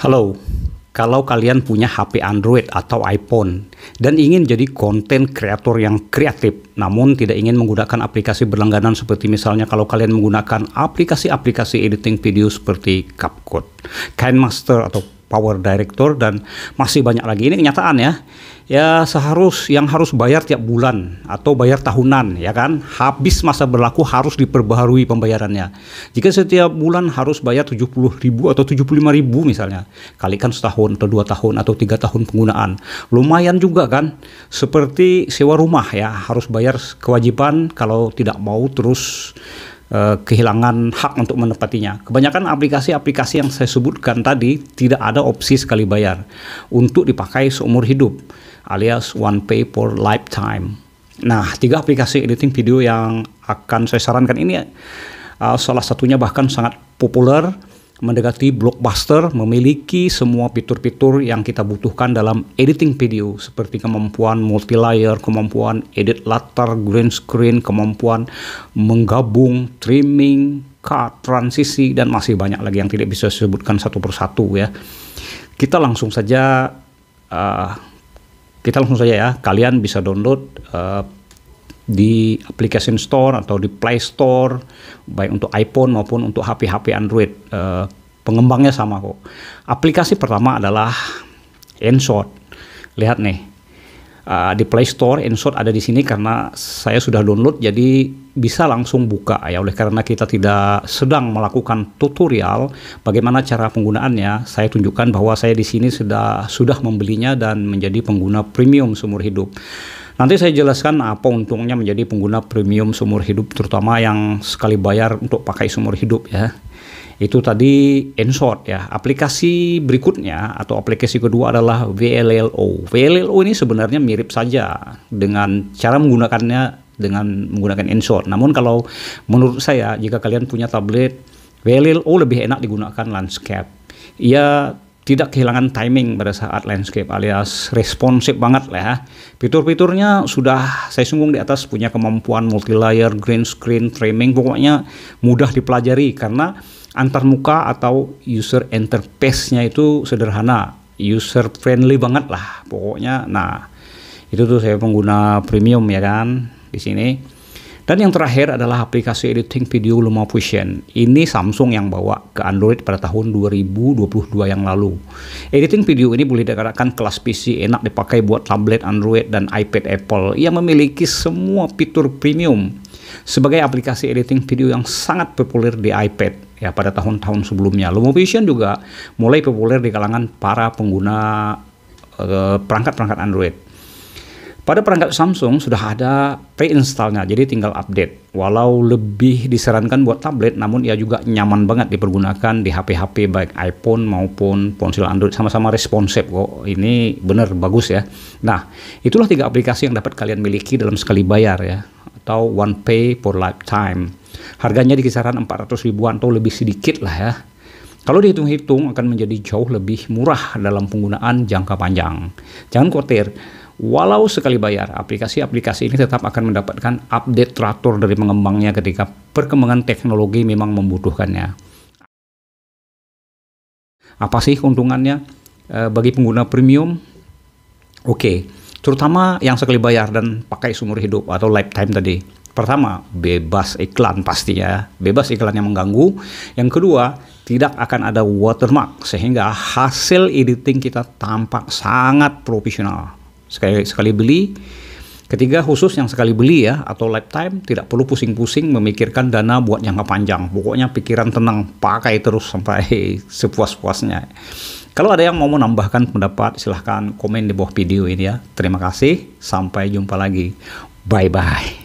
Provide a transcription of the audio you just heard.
Halo, kalau kalian punya HP Android atau iPhone dan ingin jadi konten kreator yang kreatif, namun tidak ingin menggunakan aplikasi berlangganan seperti misalnya kalau kalian menggunakan aplikasi-aplikasi editing video seperti CapCut, KineMaster atau power director dan masih banyak lagi ini kenyataan ya ya seharus yang harus bayar tiap bulan atau bayar tahunan ya kan habis masa berlaku harus diperbaharui pembayarannya jika setiap bulan harus bayar 70 ribu atau 75 ribu misalnya kalikan setahun atau dua tahun atau tiga tahun penggunaan lumayan juga kan seperti sewa rumah ya harus bayar kewajiban kalau tidak mau terus Eh, kehilangan hak untuk menepatinya. Kebanyakan aplikasi-aplikasi yang saya sebutkan tadi tidak ada opsi sekali bayar untuk dipakai seumur hidup alias one pay for lifetime. Nah, tiga aplikasi editing video yang akan saya sarankan ini uh, salah satunya bahkan sangat populer mendekati blockbuster memiliki semua fitur-fitur yang kita butuhkan dalam editing video seperti kemampuan multi-layer, kemampuan edit latar, green screen, kemampuan menggabung, trimming, cut, transisi dan masih banyak lagi yang tidak bisa disebutkan satu persatu ya. Kita langsung saja uh, kita langsung saja ya, kalian bisa download uh, di application store atau di Play Store baik untuk iPhone maupun untuk HP-HP Android uh, pengembangnya sama kok aplikasi pertama adalah Ensort lihat nih uh, di Play Store Ensort ada di sini karena saya sudah download jadi bisa langsung buka ya oleh karena kita tidak sedang melakukan tutorial bagaimana cara penggunaannya saya tunjukkan bahwa saya di sini sudah sudah membelinya dan menjadi pengguna premium seumur hidup Nanti saya jelaskan apa untungnya menjadi pengguna premium seumur hidup, terutama yang sekali bayar untuk pakai seumur hidup ya. Itu tadi Enshort ya. Aplikasi berikutnya atau aplikasi kedua adalah VLLO. VLLO ini sebenarnya mirip saja dengan cara menggunakannya dengan menggunakan Enshort. Namun kalau menurut saya jika kalian punya tablet, VLLO lebih enak digunakan landscape. Ia tidak kehilangan timing pada saat landscape alias responsif banget lah ya. Fitur-fiturnya sudah saya sungguh di atas punya kemampuan multi layer, green screen, framing pokoknya mudah dipelajari karena antarmuka atau user interface-nya itu sederhana, user friendly banget lah pokoknya. Nah, itu tuh saya pengguna premium ya kan di sini. Dan yang terakhir adalah aplikasi editing video LumaFusion. Ini Samsung yang bawa ke Android pada tahun 2022 yang lalu. Editing video ini boleh dikatakan kelas PC enak dipakai buat tablet Android dan iPad Apple yang memiliki semua fitur premium sebagai aplikasi editing video yang sangat populer di iPad ya pada tahun-tahun sebelumnya. Lumafusion juga mulai populer di kalangan para pengguna eh, perangkat-perangkat uh, perangkat -perangkat Android. Pada perangkat Samsung sudah ada pre-installnya, jadi tinggal update. Walau lebih disarankan buat tablet, namun ia juga nyaman banget dipergunakan di HP-HP baik iPhone maupun ponsel Android. Sama-sama responsif kok, ini bener bagus ya. Nah, itulah tiga aplikasi yang dapat kalian miliki dalam sekali bayar ya, atau one pay for lifetime. Harganya di kisaran 400 ribuan atau lebih sedikit lah ya. Kalau dihitung-hitung akan menjadi jauh lebih murah dalam penggunaan jangka panjang. Jangan khawatir, Walau sekali bayar, aplikasi-aplikasi ini tetap akan mendapatkan update teratur dari pengembangnya ketika perkembangan teknologi memang membutuhkannya. Apa sih keuntungannya e, bagi pengguna premium? Oke, okay. terutama yang sekali bayar dan pakai seumur hidup atau lifetime tadi. Pertama, bebas iklan pastinya, bebas iklan yang mengganggu. Yang kedua, tidak akan ada watermark sehingga hasil editing kita tampak sangat profesional sekali sekali beli. Ketiga khusus yang sekali beli ya atau lifetime tidak perlu pusing-pusing memikirkan dana buat jangka panjang. Pokoknya pikiran tenang, pakai terus sampai sepuas-puasnya. Kalau ada yang mau menambahkan pendapat silahkan komen di bawah video ini ya. Terima kasih, sampai jumpa lagi. Bye bye.